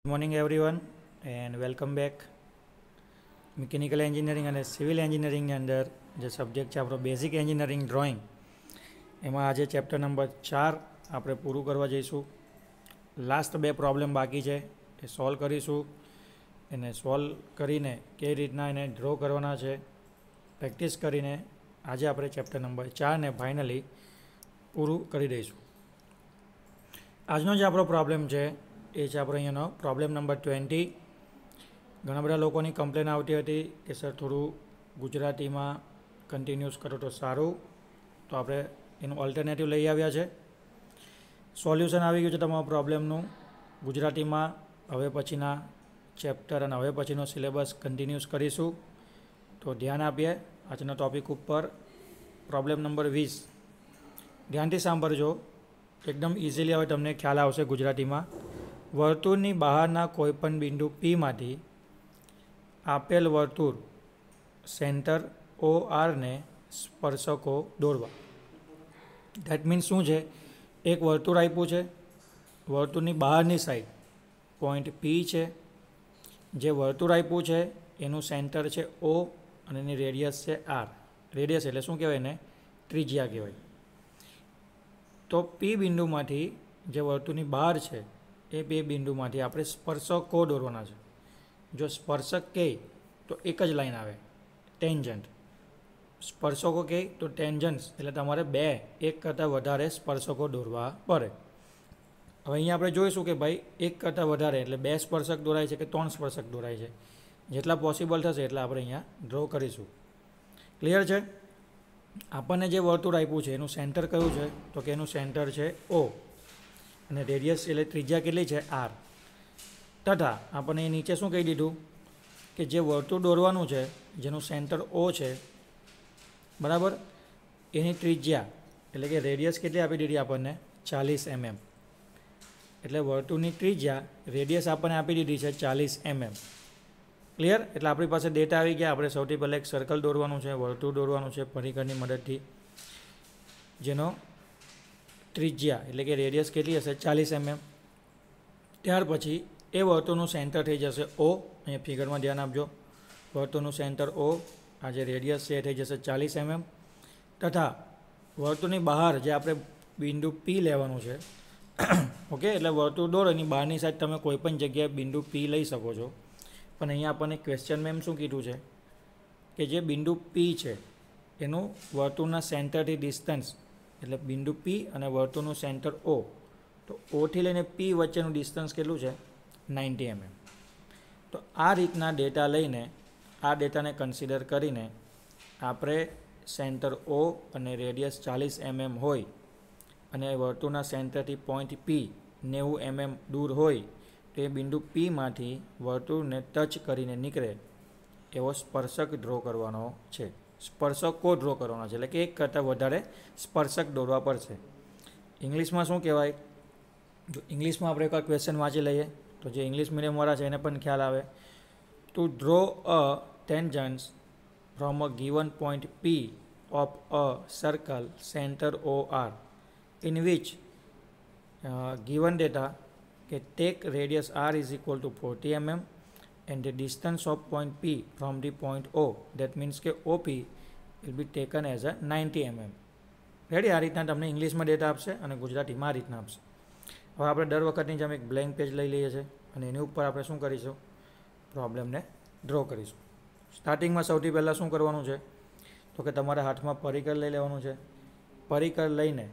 Good morning everyone and welcome back mechanical engineering અને civil એન્જિનિયરિંગની અંદર જે સબ્જેક્ટ છે આપણો બેઝિક એન્જિનિયરિંગ ડ્રોઈંગ એમાં આજે ચેપ્ટર નંબર ચાર આપણે પૂરું કરવા જઈશું લાસ્ટ બે પ્રોબ્લેમ બાકી છે એ સોલ્વ કરીશું એને સોલ્વ કરીને કઈ રીતના એને ડ્રો કરવાના છે પ્રેક્ટિસ કરીને આજે આપણે ચેપ્ટર નંબર ચારને ફાઇનલી પૂરું કરી દઈશું આજનો જે આપણો પ્રોબ્લેમ છે એ છે આપણો અહીંયાનો પ્રોબ્લેમ નંબર ટ્વેન્ટી ઘણા બધા લોકોની કમ્પ્લેન આવતી હતી કે સર થોડું ગુજરાતીમાં કન્ટિન્યુઅસ કરો તો સારું તો આપણે એનું ઓલ્ટરનેટિવ લઈ આવ્યા છે સોલ્યુશન આવી ગયું છે તમારા પ્રોબ્લેમનું ગુજરાતીમાં હવે પછીના ચેપ્ટર અને હવે પછીનો સિલેબસ કન્ટિન્યુઅસ કરીશું તો ધ્યાન આપીએ આજના ટૉપિક ઉપર પ્રોબ્લેમ નંબર વીસ ધ્યાનથી સાંભળજો એકદમ ઇઝીલી હવે તમને ખ્યાલ આવશે ગુજરાતીમાં વર્તુળની બહારના કોઈપણ બિંદુ પીમાંથી આપેલ વર્તુળ સેન્ટર ઓ આરને સ્પર્શકો દોરવા ધેટ મીન્સ શું છે એક વર્તુળ આપ્યું છે વર્તુળની બહારની સાઈડ પોઈન્ટ પી છે જે વર્તુળ આપ્યું છે એનું સેન્ટર છે ઓ અને એની રેડિયસ છે આર રેડિયસ એટલે શું કહેવાય એને ત્રિજ્યા કહેવાય તો પી બિંદુમાંથી જે વર્તુળની બહાર છે એ બે બિંદુમાંથી આપણે સ્પર્શકો દોરવાના છે જો સ્પર્શક કહે તો એક જ લાઈન આવે ટેન્જન્ટ સ્પર્શકો કહે તો ટેન્જન્ટ એટલે તમારે બે એક કરતાં વધારે સ્પર્શકો દોરવા પડે હવે અહીંયા આપણે જોઈશું કે ભાઈ એક કરતાં વધારે એટલે બે સ્પર્શક દોરાય છે કે ત્રણ સ્પર્શક દોરાય છે જેટલા પોસિબલ થશે એટલા આપણે અહીંયા ડ્રો કરીશું ક્લિયર છે આપણને જે વર્તુળ આપ્યું છે એનું સેન્ટર કયું છે તો કે એનું સેન્ટર છે ઓ અને રેડિયસ એટલે ત્રિજ્યા કેટલી છે આર તથા આપણને નીચે શું કહી દીધું કે જે વર્તુળ દોરવાનું છે જેનું સેન્ટર ઓ છે બરાબર એની ત્રિજ્યા એટલે કે રેડિયસ કેટલી આપી દીધી આપણને ચાલીસ એમએમ એટલે વર્તુળની ત્રિજ્યા રેડિયસ આપણને આપી દીધી છે ચાલીસ એમએમ ક્લિયર એટલે આપણી પાસે ડેટા આવી ગયા આપણે સૌથી પહેલાં એક સર્કલ દોરવાનું છે વર્તુળ દોરવાનું છે પરિકરની મદદથી જેનો ત્રિજ્યા એટલે કે રેડિયસ કેટલી હશે ચાલીસ એમએમ mm. ત્યાર પછી એ વર્તુળનું સેન્ટર થઈ જશે ઓ અહીંયા ફિગરમાં ધ્યાન આપજો વર્તુળનું સેન્ટર ઓ આ જે રેડિયસ છે એ થઈ જશે ચાલીસ એમએમ mm. તથા વર્તુળની બહાર જે આપણે બિંદુ પી લેવાનું છે ઓકે એટલે વર્તુળ દોરો એની બહારની સાઈડ તમે કોઈપણ જગ્યાએ બિંદુ પી લઈ શકો છો પણ અહીંયા આપણને ક્વેશ્ચનમાં એમ શું કીધું છે કે જે બિંદુ પી છે એનું વર્તુળના સેન્ટરથી ડિસ્ટન્સ એટલે બિંદુ પી અને વર્તુળનું સેન્ટર ઓ તો ઓથી લઈને પી વચ્ચેનું ડિસ્ટન્સ કેટલું છે નાઇન્ટી એમએમ mm. તો આ રીતના ડેટા લઈને આ ડેટાને કન્સિડર કરીને આપણે સેન્ટર ઓ અને રેડિયસ ચાલીસ એમએમ mm હોય અને વર્તુળના સેન્ટરથી પોઈન્ટ પી નેવું એમએમ mm દૂર હોય તો એ બિંદુ પીમાંથી વર્તુળને ટચ કરીને નીકળે એવો સ્પર્શક ડ્રો કરવાનો છે સ્પર્શકો ડ્રો કરવાના છે એટલે કે એક કરતાં વધારે સ્પર્શક દોરવા પડશે ઇંગ્લિશમાં શું કહેવાય જો ઇંગ્લિશમાં આપણે એકવાર ક્વેશ્ચન વાંચી લઈએ તો જે ઇંગ્લિશ મીડિયમવાળા છે એને પણ ખ્યાલ આવે to draw a tangents from a given point P of a circle centre O R in which given data કે take radius R is equal to forty mm and the distance of point P from the point O that means કે O OP will be taken as a 90 mm ready આ રીતના તમને ઇંગ્લિશમાં data આપશે અને ગુજરાતીમાં આ રીતના આપશે હવે આપણે દર વખતની જેમ એક બ્લેન્ક પેજ લઈ લઈએ છીએ અને એની ઉપર આપણે શું કરીશું પ્રોબ્લેમને ડ્રો કરીશું સ્ટાર્ટિંગમાં સૌથી પહેલાં શું કરવાનું છે તો કે તમારે હાથમાં પરિકર લઈ લેવાનું છે પરિકર લઈને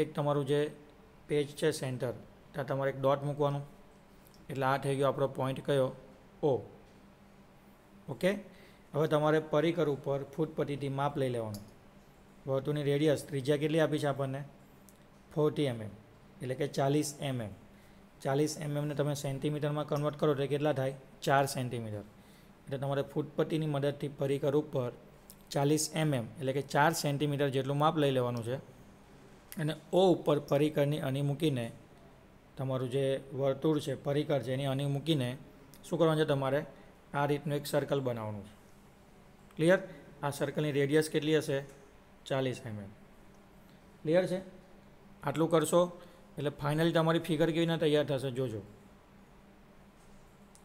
એક તમારું જે પેજ છે સેન્ટર ત્યાં તમારે એક ડોટ મૂકવાનું એટલે આ થઈ ગયો આપણો પોઈન્ટ કયો ઓ ઓકે હવે તમારે પરિકર ઉપર ફૂટપટ્ટીથી માપ લઈ લેવાનું વર્તુળની રેડિયસ ત્રિજ્યા કેટલી આપી છે આપણને ફોર્ટી એમએમ mm. એટલે કે ચાલીસ એમએમ mm. ચાલીસ એમએમને mm તમે સેન્ટીમીટરમાં કન્વર્ટ કરો એટલે કેટલા થાય ચાર સેન્ટીમીટર એટલે તમારે ફૂટપટીની મદદથી પરિકર ઉપર ચાલીસ એમએમ એટલે કે ચાર સેન્ટીમીટર જેટલું માપ લઈ લેવાનું છે અને ઓ ઉપર પરિકરની અણી મૂકીને તમારું જે વર્તુળ છે પરિકર છે એની અની મૂકીને શું કરવાનું છે તમારે આ રીતનું એક સર્કલ બનાવવાનું છે ક્લિયર આ સર્કલની રેડિયસ કેટલી હશે ચાલીસ એમએમ mm. ક્લિયર છે આટલું કરશો એટલે ફાઇનલી તમારી ફિગર કેવી રીતના તૈયાર થશે જોજો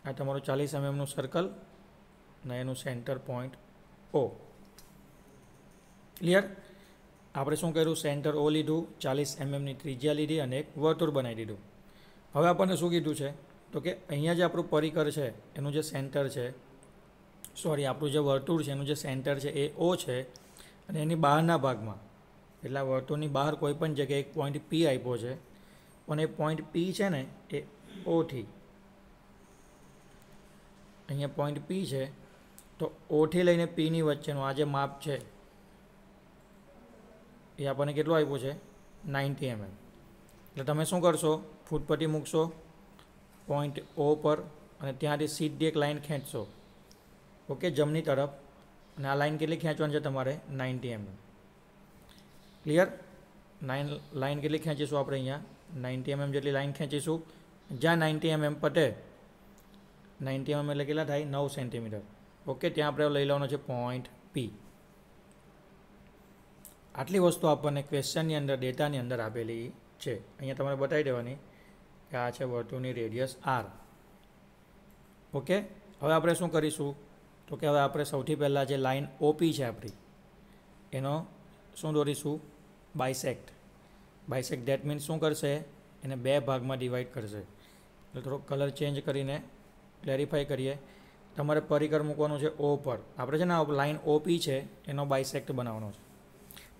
આ તમારું ચાલીસ એમએમનું સર્કલ અને એનું સેન્ટર પોઈન્ટ ઓ ક્લિયર આપણે શું કર્યું સેન્ટર ઓ લીધું ચાલીસ એમએમની mm ત્રિજ્યા લીધી અને એક વર્તુળ બનાવી દીધું હવે આપણને શું કીધું છે તો કે અહીંયા જે આપણું પરિકર છે એનું જે સેન્ટર છે સોરી આપણું જે વર્તુળ છે એનું જે સેન્ટર છે એ ઓ છે અને એની બહારના ભાગમાં એટલે આ વર્તુળની બહાર કોઈ પણ જગ્યાએ એક પોઈન્ટ પી આપ્યો છે પણ એ પોઈન્ટ પી છે ને એ ઓથી અહીંયા પોઈન્ટ પી છે તો ઓથી લઈને પીની વચ્ચેનું આ જે માપ છે એ આપણને કેટલું આપ્યું છે નાઇન્ટી એમએમ એટલે તમે શું કરશો ફૂટપટ્ટી મૂકશો પોઈન્ટ ઓ પર અને ત્યાંથી સીધી એક લાઇન ખેંચશો ઓકે જમની તરફ અને આ લાઇન કેટલી ખેંચવાની છે તમારે ninety M clear nine line કેટલી ખેંચીશું આપણે અહીંયા નાઇન્ટી એમએમ જેટલી લાઇન ખેંચીશું જ્યાં નાઇન્ટી એમએમ પટે નાઇન્ટી એમ એટલે કેટલા થાય નવ સેન્ટીમીટર ઓકે ત્યાં આપણે લઈ લેવાનો છે પોઈન્ટ પી આટલી વસ્તુ આપણને ક્વેશ્ચનની અંદર ડેટાની અંદર આપેલી છે અહીંયા તમારે બતાવી દેવાની કે આ છે વર્તુળની રેડિયસ આર ઓકે હવે આપણે શું કરીશું તો કે હવે આપણે સૌથી પહેલાં જે લાઇન ઓપી છે આપણી એનો શું દોરીશું બાયસેક્ટ બાયસેક્ટ ડેટ મીન્સ શું કરશે એને બે ભાગમાં ડિવાઈડ કરશે એટલે થોડો કલર ચેન્જ કરીને ક્લેરિફાઈ કરીએ તમારે પરિકર મૂકવાનું છે ઓ પર આપણે છે ને લાઇન ઓપી છે એનો બાયસેક્ટ બનાવવાનો છે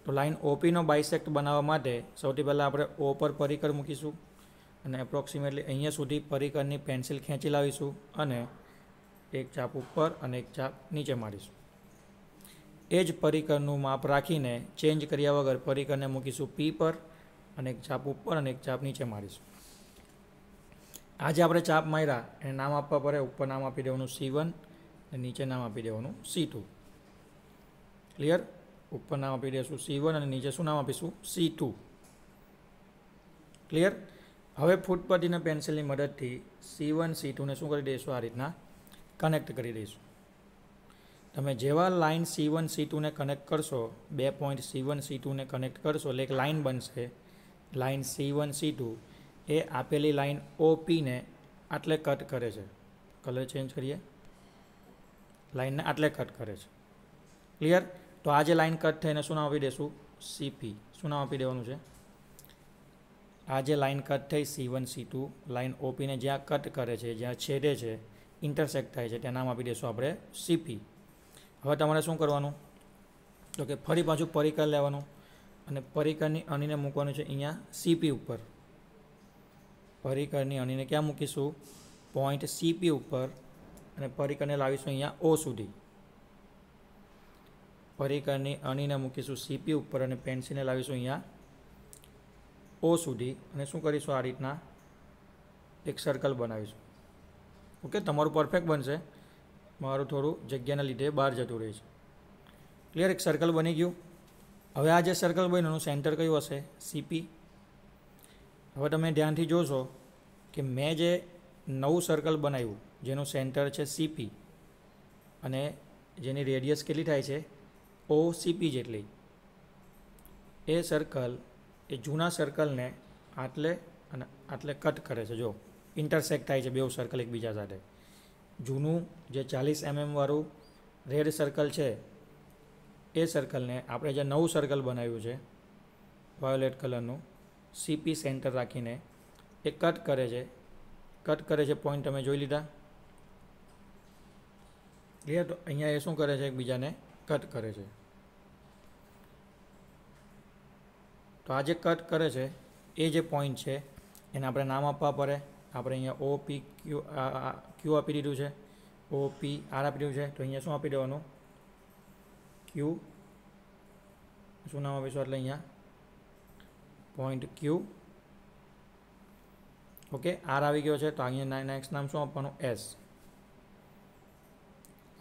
તો લાઇન ઓપીનો બાયસેક્ટ બનાવવા માટે સૌથી પહેલાં આપણે ઓ પર પરિકર મૂકીશું અને એપ્રોક્સિમેટલી અહીંયા સુધી પરિકરની પેન્સિલ ખેંચી લાવીશું અને એક ચાપ ઉપર અને એક ચાપ નીચે મારીશું એ જ પરિકરનું માપ રાખીને ચેન્જ કર્યા વગર પરિકરને મૂકીશું પી પર અને એક ચાપ ઉપર અને એક ચાપ નીચે મારીશું આજે આપણે ચાપ માર્યા એને નામ આપવા પડે ઉપર નામ આપી દેવાનું સી વન અને નીચે નામ આપી દેવાનું સી ટુ ક્લિયર ઉપર નામ આપી દઈશું સી વન અને નીચે શું નામ આપીશું સી ટુ ક્લિયર હવે ફૂટ પેન્સિલની મદદથી સી વન સી ટુને શું કરી દઈશું આ રીતના કનેક્ટ કરી દઈશું તમે જેવા લાઇન સી વન સી ટુને કનેક્ટ કરશો બે પોઈન્ટ સી વન સી ટુને કનેક્ટ કરશો એટલે એક લાઇન બનશે line C one C two એ આપેલી લાઇન ઓપીને આટલે કટ કરે છે કલર ચેન્જ કરીએ લાઇનને આટલે કટ કરે છે ક્લિયર તો આજે લાઈન કટ થઈને શું નામ આપી દેશું સીપી શું નામ આપી દેવાનું છે આજે લાઈન કટ થઈ C one C two line ઓપીને જ્યાં કટ કરે છે જ્યાં છેડે છે ઇન્ટરસેક્ટ થાય છે ત્યાં નામ આપી દઈશું આપણે સીપી હવે તમારે શું કરવાનું તો કે ફરી પાછું પરિકર લેવાનું અને પરિકરની અણીને મૂકવાનું છે અહીંયા સીપી ઉપર પરિકરની અણીને ક્યાં મૂકીશું પોઈન્ટ સીપી ઉપર અને પરિકરને લાવીશું અહીંયા ઓ સુધી પરિકરની અણીને મૂકીશું સીપી ઉપર અને પેન્સિલને લાવીશું અહીંયા ઓ સુધી અને શું કરીશું આ રીતના એક સર્કલ બનાવીશું ઓકે તમારું પરફેક્ટ બનશે મારું થોડું જગ્યાના લીધે બહાર જતું રહે છે ક્લિયર એક સર્કલ બની ગયું હવે આ જે સર્કલ બન્યું એનું સેન્ટર કયું હશે સીપી હવે તમે ધ્યાનથી જોશો કે મેં જે નવું સર્કલ બનાવ્યું જેનું સેન્ટર છે સીપી અને જેની રેડિયસ કેટલી થાય છે સીપી જેટલી એ સર્કલ એ જૂના સર્કલને આટલે અને આટલે કટ કરે છે જો ઇન્ટરસેક્ટ થાય છે બેઉ સર્કલ એકબીજા સાથે જૂનું જે ચાલીસ એમએમવાળું રેડ સર્કલ છે એ સર્કલને આપણે જે નવું સર્કલ બનાવ્યું છે વાયોલેટ કલરનું સીપી સેન્ટર રાખીને એ કટ કરે છે કટ કરે છે પોઈન્ટ તમે જોઈ લીધા ક્લિયર તો અહીંયા એ શું કરે છે એકબીજાને કટ કરે છે તો આ જે કટ કરે છે એ જે પોઈન્ટ છે એને આપણે નામ આપવા પડે આપણે અહીંયા ઓ પી ક્યુ ક્યુ આપી દીધું છે ઓ પી આર આપી દીધું છે તો અહીંયા શું આપી દેવાનું ક્યુ શું નામ આપીશું એટલે અહીંયા પોઈન્ટ ક્યુ ઓકે આર આવી ગયો છે તો અહીંયા નેક્સ્ટ નામ શું આપવાનું એસ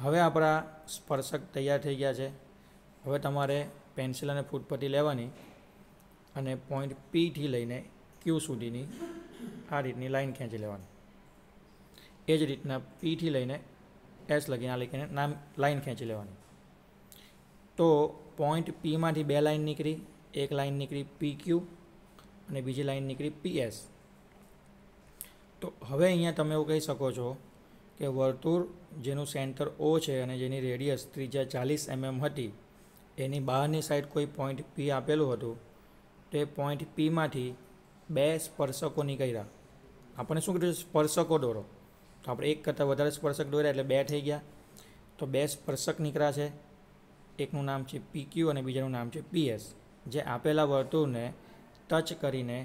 હવે આપણા સ્પર્શક તૈયાર થઈ ગયા છે હવે તમારે પેન્સિલ અને ફૂટપટ્ટી લેવાની અને પોઈન્ટ પીથી લઈને ક્યુ સુધીની આ રીતની લાઈન ખેંચી લેવાની એ જ રીતના પીથી લઈને એસ લગીને આ લખીને નામ લાઈન ખેંચી લેવાની તો પોઈન્ટ પીમાંથી બે લાઈન નીકળી એક લાઈન નીકળી પી ક્યુ અને બીજી લાઈન નીકળી પી એસ તો હવે અહીંયા તમે એવું કહી શકો છો કે વર્તુળ જેનું સેન્ટર ઓ છે અને જેની રેડિયસ ત્રીજા ચાલીસ એમએમ હતી એની બહારની સાઈડ કોઈ પોઈન્ટ પી આપેલું હતું તે પોઈન્ટ પીમાંથી બે સ્પર્શકો નીકળ્યા આપણે શું કીધું સ્પર્શકો દોરો તો આપણે એક કરતાં વધારે સ્પર્શક દોર્યા એટલે બે થઈ ગયા તો બે સ્પર્શક નીકળ્યા છે એકનું નામ છે પી ક્યુ અને બીજાનું નામ છે પીએસ જે આપેલા વર્તુળને ટચ કરીને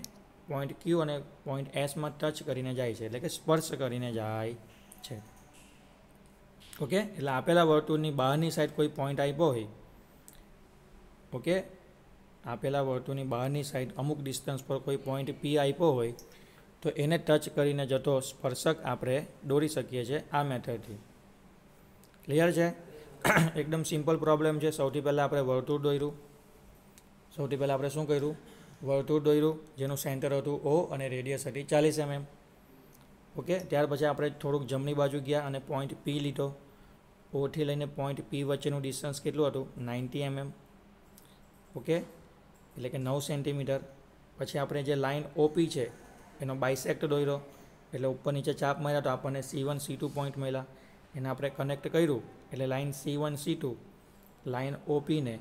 પોઈન્ટ ક્યુ અને પોઈન્ટ એસમાં ટચ કરીને જાય છે એટલે કે સ્પર્શ કરીને જાય છે ઓકે એટલે આપેલા વર્તુળની બહારની સાઈડ કોઈ પોઈન્ટ આપ્યો હોય ઓકે આપેલા વર્તુળની બહારની સાઈડ અમુક ડિસ્ટન્સ પર કોઈ પોઈન્ટ પી આપ્યો હોય તો એને ટચ કરીને જતો સ્પર્શક આપણે દોરી શકીએ છીએ આ મેથડથી ક્લિયર છે એકદમ સિમ્પલ પ્રોબ્લેમ છે સૌથી પહેલાં આપણે વર્તુળ દોર્યું સૌથી પહેલાં આપણે શું કર્યું વર્તુળ દોર્યું જેનું સેન્ટર હતું ઓ અને રેડિયસ હતી ચાલીસ એમએમ mm. ઓકે ત્યાર પછી આપણે થોડુંક જમણી બાજુ ગયા અને પોઈન્ટ પી લીધો ઓથી લઈને પોઈન્ટ પી વચ્ચેનું ડિસ્ટન્સ કેટલું હતું નાઇન્ટી એમએમ mm. ઓકે એટલે કે નવ સેન્ટીમીટર પછી આપણે જે લાઇન ઓપી છે એનો બાયસેક્ટ દોર્યો એટલે ઉપર નીચે ચાપ મળ્યા તો આપણને C one C two point મળ્યા એને આપણે કનેક્ટ કર્યું એટલે line C one C two line ઓપીને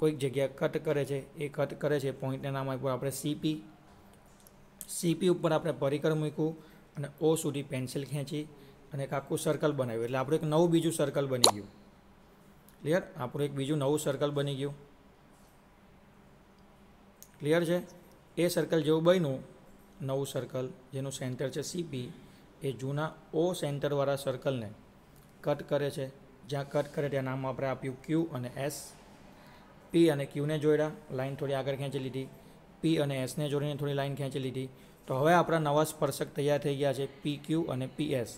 કોઈક જગ્યા કટ કરે છે એ કટ કરે છે પોઈન્ટના નામ ઉપર આપણે સીપી સીપી ઉપર આપણે પરિકર મૂક્યું અને ઓ સુધી પેન્સિલ ખેંચી અને એક આખું સર્કલ બનાવ્યું એટલે આપણું એક નવું બીજું સર્કલ બની ગયું ક્લિયર આપણું એક બીજું નવું સર્કલ બની ગયું ક્લિયર છે એ સર્કલ જેવું બન્યું નવું સર્કલ જેનું સેન્ટર છે સીપી એ જૂના ઓ સેન્ટરવાળા સર્કલને કટ કરે છે જ્યાં કટ કરે ત્યાં નામ આપણે આપ્યું ક્યુ અને એસ પી અને ક્યુને જોડ્યા લાઈન થોડી આગળ ખેંચી લીધી પી અને એસને જોડીને થોડી લાઇન ખેંચી લીધી તો હવે આપણા નવા સ્પર્શક તૈયાર થઈ ગયા છે પી ક્યુ અને પી એસ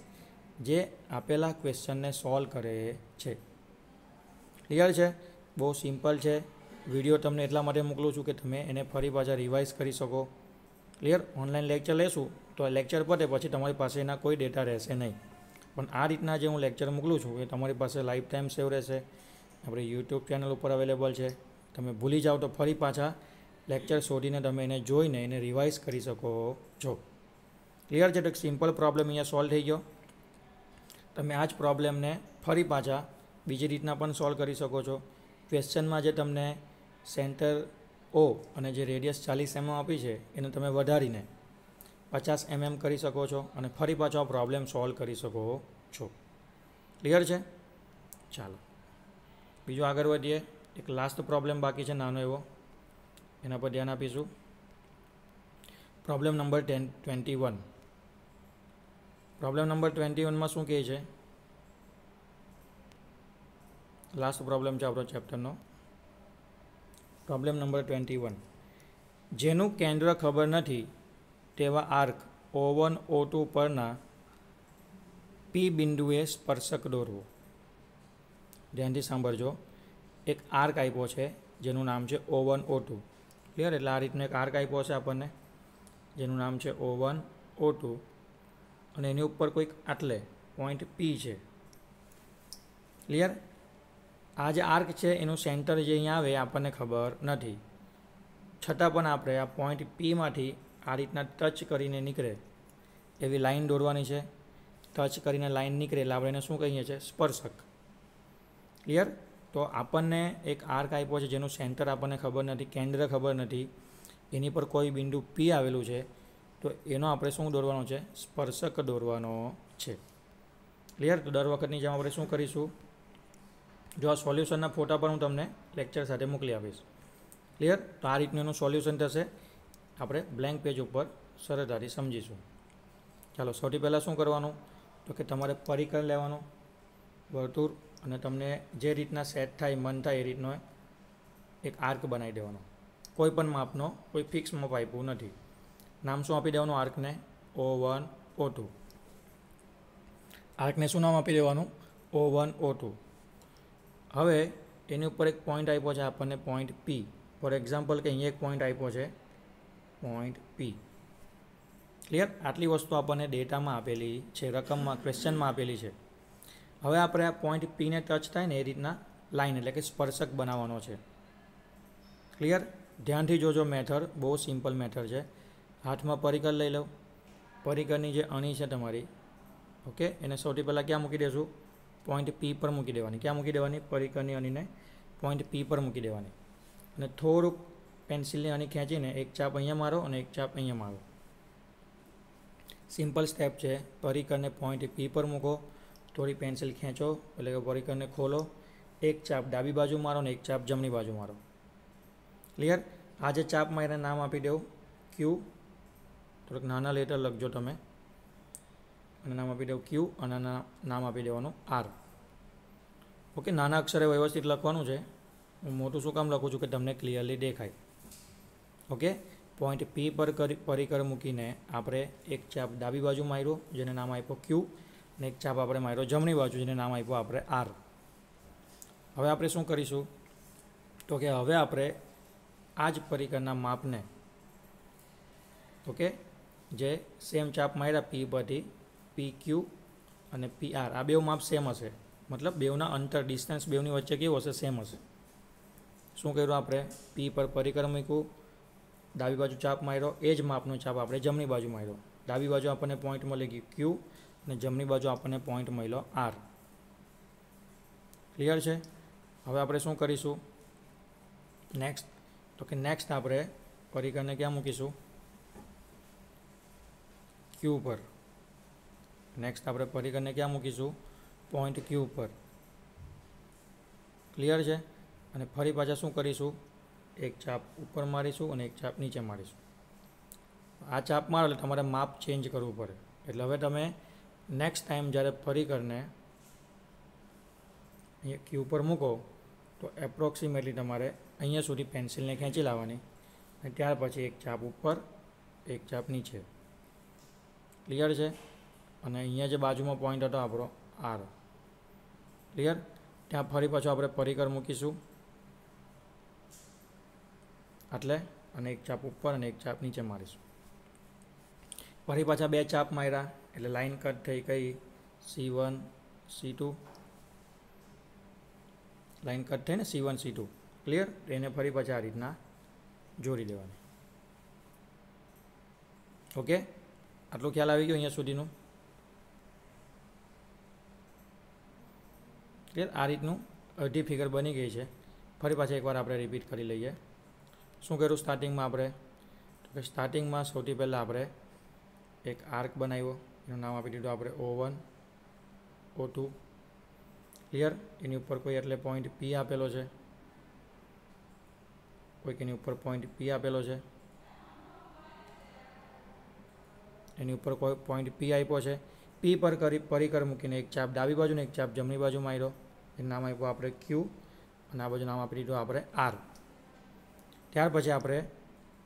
જે આપેલા ક્વેશ્ચનને સોલ્વ કરે છે ક્લિયર છે બહુ સિમ્પલ છે વિડીયો તમને એટલા માટે મોકલું છું કે તમે એને ફરી પાછા રિવાઇઝ કરી શકો ક્લિયર ઓનલાઈન લેક્ચર લેશું તો લેક્ચર પતે પછી તમારી પાસે એના કોઈ ડેટા રહેશે નહીં પણ આ રીતના જે હું લેક્ચર મોકલું છું એ તમારી પાસે લાઈફ ટાઈમ સેવ રહેશે આપણે યુટ્યુબ ચેનલ ઉપર અવેલેબલ છે તમે ભૂલી જાઓ તો ફરી પાછા લેક્ચર શોધીને તમે એને જોઈને એને રિવાઇઝ કરી શકો છો ક્લિયર છે તો એક સિમ્પલ પ્રોબ્લેમ અહીંયા સોલ્વ થઈ ગયો તમે આ જ પ્રોબ્લેમને ફરી પાછા બીજી રીતના પણ સોલ્વ કરી શકો છો ક્વેશ્ચનમાં જે તમને સેન્ટર ઓ અને જે રેડિયસ ચાલીસ એમએમ mm આપી છે એને તમે વધારીને પચાસ એમએમ mm કરી શકો છો અને ફરી પાછો આ પ્રોબ્લેમ સોલ્વ કરી શકો છો ક્લિયર છે ચાલો બીજું આગળ વધીએ એક લાસ્ટ પ્રોબ્લેમ બાકી છે નાનો એવો એના પર ધ્યાન આપીશું problem number ten twenty one problem number twenty વનમાં શું કહે છે લાસ્ટ પ્રોબ્લેમ છે આપણો ચેપ્ટરનો પ્રોબ્લેમ નંબર ટ્વેન્ટી વન જેનું કેન્દ્ર ખબર નથી તેવા arc O one O two પરના પી બિંદુએ સ્પર્શક દોરવો ધ્યાનથી સાંભળજો એક આર્ક આપ્યો છે જેનું નામ છે O one O two clear એટલે આ રીતનો એક આર્ક આપ્યો છે આપણને જેનું નામ છે ઓ વન ઓ ટુ અને એની ઉપર કોઈક આટલે પોઈન્ટ પી છે ક્લિયર આ જે આર્ક છે એનું સેન્ટર જે અહીંયા આવે આપણને ખબર નથી છતાં પણ આપણે આ પોઈન્ટ પીમાંથી આ રીતના ટચ કરીને નીકળે એવી લાઇન દોરવાની છે ટચ કરીને લાઇન નીકળે એટલે આપણે એને શું કહીએ છીએ સ્પર્શક ક્લિયર તો આપણને એક આર્ક આપ્યો છે જેનું સેન્ટર આપણને ખબર નથી કેન્દ્ર ખબર નથી એની પર કોઈ બિંદુ પી આવેલું છે તો એનો આપણે શું દોરવાનો છે સ્પર્શક દોરવાનો છે ક્લિયર તો દર વખતની જેમ આપણે શું કરીશું જો આ સોલ્યુશનના ફોટા પણ હું તમને લેક્ચર સાથે મોકલી આપીશ ક્લિયર તો આ રીતનું એનું સોલ્યુશન થશે આપણે બ્લેન્ક પેજ ઉપર સરળતાથી સમજીશું ચાલો સૌથી પહેલાં શું કરવાનું તો કે તમારે પરિકર લેવાનું વર્તુળ અને તમને જે રીતના સેટ થાય મન થાય એ રીતનો એક આર્ક બનાવી દેવાનો કોઈ પણ માપનો કોઈ ફિક્સ માપ આપ્યું નથી નામ શું આપી દેવાનું આર્કને ઓ વન ઓ ટુ આર્કને શું નામ આપી દેવાનું ઓ વન ઓ ટુ હવે એની ઉપર એક પોઈન્ટ આપ્યો છે આપણને પોઈન્ટ પી ફોર એક્ઝામ્પલ કે અહીંયા એક પોઈન્ટ આપ્યો છે પોઈન્ટ પી ક્લિયર આટલી વસ્તુ આપણને ડેટામાં આપેલી છે રકમમાં ક્વેશ્ચનમાં આપેલી છે હવે આપણે આ પોઈન્ટ પીને ટચ થાય ને એ રીતના લાઈન એટલે કે સ્પર્શક બનાવવાનો છે ક્લિયર ધ્યાનથી જોજો મેથડ બહુ સિમ્પલ મેથડ છે હાથમાં પરિકર લઈ લો પરિકરની જે અણી છે તમારી ઓકે એને સૌથી પહેલાં ક્યાં મૂકી દેશું પોઈન્ટ પી પર મૂકી દેવાની ક્યાં મૂકી દેવાની પરિકરની અણીને પોઈન્ટ પી પર મૂકી દેવાની અને થોડુંક પેન્સિલની અણી ખેંચીને એક ચાપ અહીંયા મારો અને એક ચાપ અહીંયા મારો સિમ્પલ સ્ટેપ છે પરિકરને પોઈન્ટ પી પર મૂકો થોડી પેન્સિલ ખેંચો એટલે કે વોરિકરને ખોલો એક ચાપ ડાબી બાજુ મારો ને એક ચાપ જમણી બાજુ મારો ક્લિયર આજે જે ચાપમાં એને નામ આપી દેવું ક્યુ થોડુંક નાના લેટર લખજો તમે અને નામ આપી દેવું ક્યુ અને નામ આપી દેવાનું આર ઓકે નાના અક્ષરે વ્યવસ્થિત લખવાનું છે હું મોટું શું કામ લખું છું કે તમને ક્લિયરલી દેખાય ઓકે પોઈન્ટ પી પર પરિકર મૂકીને આપણે એક ચાપ ડાબી બાજુ માર્યું જેને નામ આપ્યો ક્યુ ને એક ચાપ આપણે માર્યો જમણી બાજુ જેને નામ આપ્યું આપણે આર હવે આપણે શું કરીશું તો કે હવે આપણે આ જ પરિકરના માપને તો કે જે સેમ ચાપ માર્યા પી પરથી પી ક્યુ અને પી આર આ બેવ માપ સેમ હશે મતલબ બેવના અંતર ડિસ્ટન્સ બેવની વચ્ચે કેવું હશે સેમ હશે શું કર્યું આપણે પી પર પરિકર મૂક્યું ડાબી બાજુ ચાપ માર્યો એ જ માપનો ચાપ આપણે જમણી બાજુ માર્યો ડાબી બાજુ આપણને પોઈન્ટ મળી ગયું ક્યુ અને જમણી બાજુ આપણને પોઈન્ટ મળ્યો આર ક્લિયર છે હવે આપણે શું કરીશું નેક્સ્ટ તો કે નેક્સ્ટ આપણે પરિકરને ક્યાં મૂકીશું ક્યુ પર નેક્સ્ટ આપણે પરિકરને ક્યાં મૂકીશું પોઈન્ટ ક્યુ પર ક્લિયર છે અને ફરી પાછા શું કરીશું એક ચાપ ઉપર મારીશું અને એક ચાપ નીચે મારીશું આ ચાપ મારો એટલે તમારે માપ ચેન્જ કરવું પડે એટલે હવે તમે નેક્સ્ટ ટાઈમ જ્યારે પરીકરને અહીંયા ક્યૂ પર મૂકો તો એપ્રોક્સિમેટલી તમારે અહીંયા સુધી પેન્સિલને ખેંચી લાવવાની અને ત્યાર પછી એક ચાપ ઉપર એક ચાપ નીચે ક્લિયર છે અને અહીંયા જે બાજુમાં પોઈન્ટ હતો આપણો આર ક્લિયર ત્યાં ફરી પાછો આપણે પરીકર મૂકીશું એટલે અને એક ચાપ ઉપર અને એક ચાપ નીચે મારીશું ફરી પાછા બે ચાપ માર્યા એટલે લાઈન કટ થઈ કઈ C one C two line cut થઈને C one C two clear એને ફરી પાછા આ રીતના જોડી દેવાની ઓકે આટલો ખ્યાલ આવી ગયો અહીંયા સુધીનું ક્લિયર આ રીતનું અડધી ફિગર બની ગઈ છે ફરી પાછા એકવાર આપણે રિપીટ કરી લઈએ શું કર્યું સ્ટાર્ટિંગમાં આપણે તો કે સ્ટાર્ટિંગમાં સૌથી પહેલાં આપણે એક આર્ક બનાવ્યો એનું નામ આપી દીધું આપણે O one O two clear એની ઉપર કોઈ એટલે પોઈન્ટ પી આપેલો છે કોઈક એની ઉપર પોઈન્ટ પી આપેલો છે એની ઉપર કોઈ પોઈન્ટ પી આપ્યો છે પી પર કરી પરિકર મૂકીને એક ચાપ ડાબી બાજુ એક ચાપ જમણી બાજુ માર્યો એનું નામ આપ્યું આપણે ક્યુ અને આ બાજુ નામ આપી દીધું આપણે આર ત્યાર પછી આપણે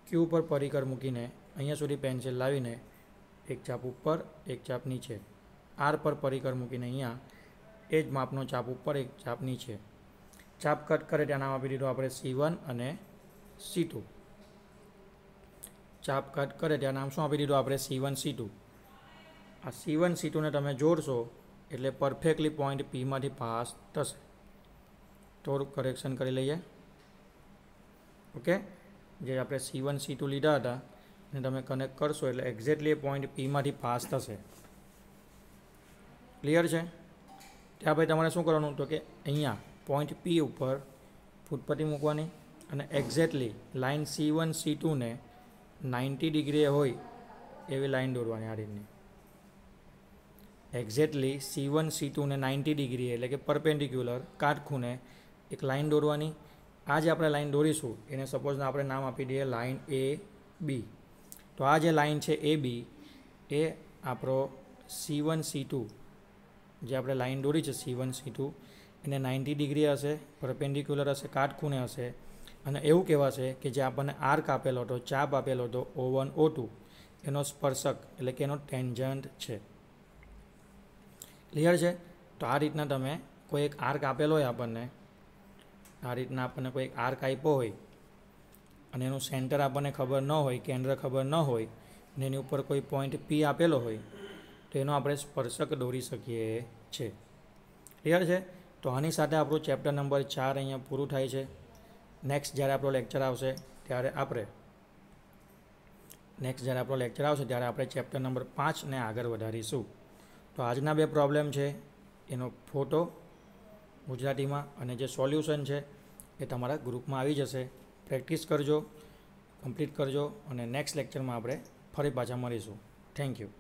ક્યુ પર પરિકર મૂકીને અહીંયા સુધી પેન્સિલ લાવીને એક ચાપ ઉપર એક ચાપ નીચે આર પર પરિકર મૂકીને અહીંયા એ જ માપનો ચાપ ઉપર એક ચાપ નીચે ચાપ કટ કરે ત્યાં નામ આપી દીધું આપણે સી વન અને સી ટુ ચાપ કટ કરે ત્યાં નામ શું આપી દીધું આપણે સી વન સી ટુ આ સી વન સી ટુને તમે જોડશો એટલે પરફેક્ટલી પોઈન્ટ પીમાંથી પાસ થશે તો કરેક્શન કરી લઈએ ઓકે જે આપણે સી વન સી ટુ લીધા હતા ને તમે કનેક્ટ કરશો એટલે એક્ઝેક્ટલી એ પોઈન્ટ પીમાંથી પાસ થશે ક્લિયર છે ત્યાં ભાઈ તમારે શું કરવાનું તો કે અહીંયા પોઈન્ટ પી ઉપર ફૂટપટ્ટી મૂકવાની અને exactly line C one C ટુને નાઇન્ટી ડિગ્રીએ હોય એવી લાઇન દોરવાની આ રીતની એક્ઝેક્ટલી સી વન સી ટુને નાઇન્ટી ડિગ્રી એટલે કે પરપેન્ડિક્યુલર કાટખૂને એક લાઇન દોરવાની આ જે આપણે લાઇન દોરીશું એને સપોઝને આપણે નામ આપી દઈએ લાઇન એ બી તો આ જે લાઇન છે એ બી એ આપણો સી વન સી ટુ જે આપણે લાઇન દોરી છે સી વન સી ટુ એને નાઇન્ટી ડિગ્રી હશે પરપેન્ડિક્યુલર હશે કાટખૂણે હશે અને એવું કહેવાશે કે જે આપણને આર્ક આપેલો હતો ચાપ આપેલો હતો ઓ વન ઓ ટુ એનો સ્પર્શક એટલે કે એનો ટેન્જન્ટ છે ક્લિયર છે તો આ રીતના તમે કોઈ એક આર્ક આપેલો હોય આપણને આ રીતના આપણને કોઈ એક આર્ક આપ્યો હોય અને એનું સેન્ટર આપણને ખબર ન હોય કેન્દ્ર ખબર ન હોય ને એની ઉપર કોઈ પોઈન્ટ પી આપેલો હોય તો એનો આપણે સ્પર્શક દોરી શકીએ છે ક્લિયર છે તો આની સાથે આપણું ચેપ્ટર નંબર ચાર અહીંયા પૂરું થાય છે નેક્સ્ટ જ્યારે આપણો લેક્ચર આવશે ત્યારે આપણે નેક્સ્ટ જ્યારે આપણો લેક્ચર આવશે ત્યારે આપણે ચેપ્ટર નંબર પાંચને આગળ વધારીશું તો આજના બે પ્રોબ્લેમ છે એનો ફોટો ગુજરાતીમાં અને જે સોલ્યુશન છે એ તમારા ગ્રુપમાં આવી જશે પ્રેક્ટિસ કરજો કમ્પ્લીટ કરજો અને નેક્સ્ટ લેક્ચરમાં આપણે ફરી પાછા મળીશું થેન્ક યુ